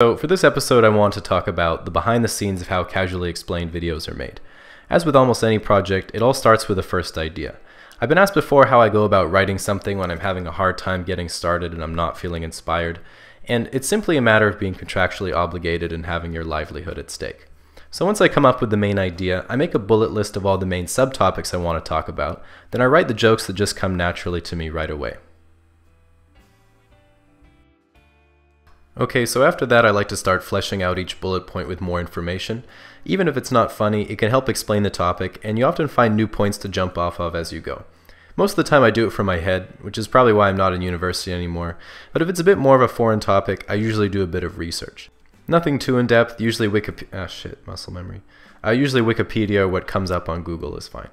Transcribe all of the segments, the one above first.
So for this episode, I want to talk about the behind the scenes of how casually explained videos are made. As with almost any project, it all starts with a first idea. I've been asked before how I go about writing something when I'm having a hard time getting started and I'm not feeling inspired, and it's simply a matter of being contractually obligated and having your livelihood at stake. So once I come up with the main idea, I make a bullet list of all the main subtopics I want to talk about, then I write the jokes that just come naturally to me right away. Okay, so after that I like to start fleshing out each bullet point with more information. Even if it's not funny, it can help explain the topic, and you often find new points to jump off of as you go. Most of the time I do it from my head, which is probably why I'm not in university anymore, but if it's a bit more of a foreign topic, I usually do a bit of research. Nothing too in-depth, usually Wikipedia- ah shit, muscle memory. uh, usually Wikipedia or what comes up on Google is fine.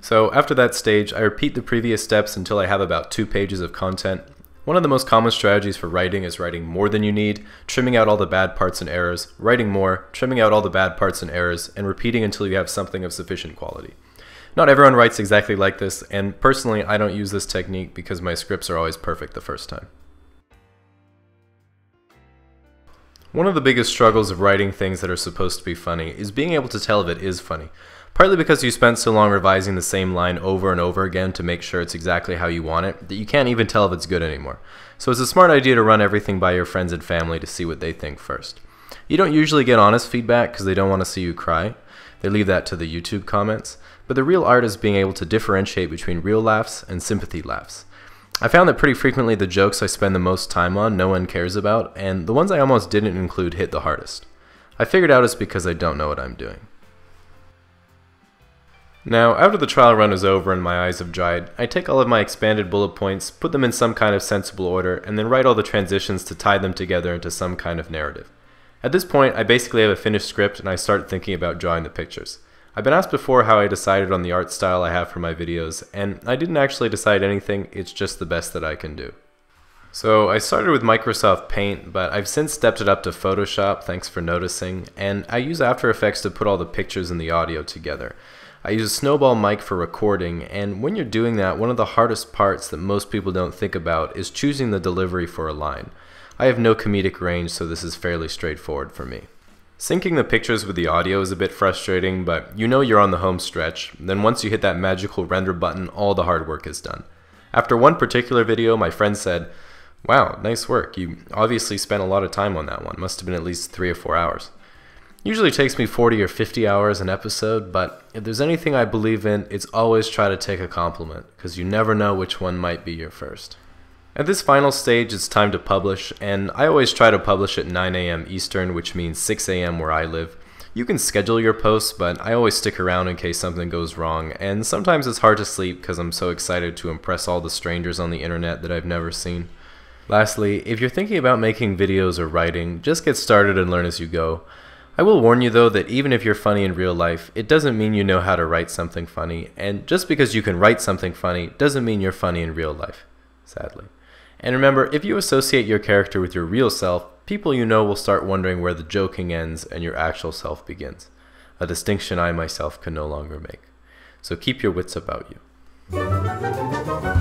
So after that stage, I repeat the previous steps until I have about two pages of content, one of the most common strategies for writing is writing more than you need, trimming out all the bad parts and errors, writing more, trimming out all the bad parts and errors, and repeating until you have something of sufficient quality. Not everyone writes exactly like this, and personally I don't use this technique because my scripts are always perfect the first time. One of the biggest struggles of writing things that are supposed to be funny is being able to tell if it is funny partly because you spent so long revising the same line over and over again to make sure it's exactly how you want it that you can't even tell if it's good anymore. So it's a smart idea to run everything by your friends and family to see what they think first. You don't usually get honest feedback because they don't want to see you cry. They leave that to the YouTube comments. But the real art is being able to differentiate between real laughs and sympathy laughs. I found that pretty frequently the jokes I spend the most time on no one cares about, and the ones I almost didn't include hit the hardest. I figured out it's because I don't know what I'm doing. Now, after the trial run is over and my eyes have dried, I take all of my expanded bullet points, put them in some kind of sensible order, and then write all the transitions to tie them together into some kind of narrative. At this point, I basically have a finished script and I start thinking about drawing the pictures. I've been asked before how I decided on the art style I have for my videos, and I didn't actually decide anything, it's just the best that I can do. So I started with Microsoft Paint, but I've since stepped it up to Photoshop, thanks for noticing, and I use After Effects to put all the pictures and the audio together. I use a snowball mic for recording, and when you're doing that, one of the hardest parts that most people don't think about is choosing the delivery for a line. I have no comedic range, so this is fairly straightforward for me. Syncing the pictures with the audio is a bit frustrating, but you know you're on the home stretch. Then once you hit that magical render button, all the hard work is done. After one particular video, my friend said, Wow, nice work. You obviously spent a lot of time on that one. Must have been at least three or four hours. Usually takes me 40 or 50 hours an episode, but if there's anything I believe in, it's always try to take a compliment, because you never know which one might be your first. At this final stage, it's time to publish, and I always try to publish at 9 a.m. Eastern, which means 6 a.m. where I live. You can schedule your posts, but I always stick around in case something goes wrong, and sometimes it's hard to sleep because I'm so excited to impress all the strangers on the internet that I've never seen. Lastly, if you're thinking about making videos or writing, just get started and learn as you go. I will warn you though that even if you're funny in real life, it doesn't mean you know how to write something funny, and just because you can write something funny doesn't mean you're funny in real life, sadly. And remember, if you associate your character with your real self, people you know will start wondering where the joking ends and your actual self begins, a distinction I myself can no longer make. So keep your wits about you.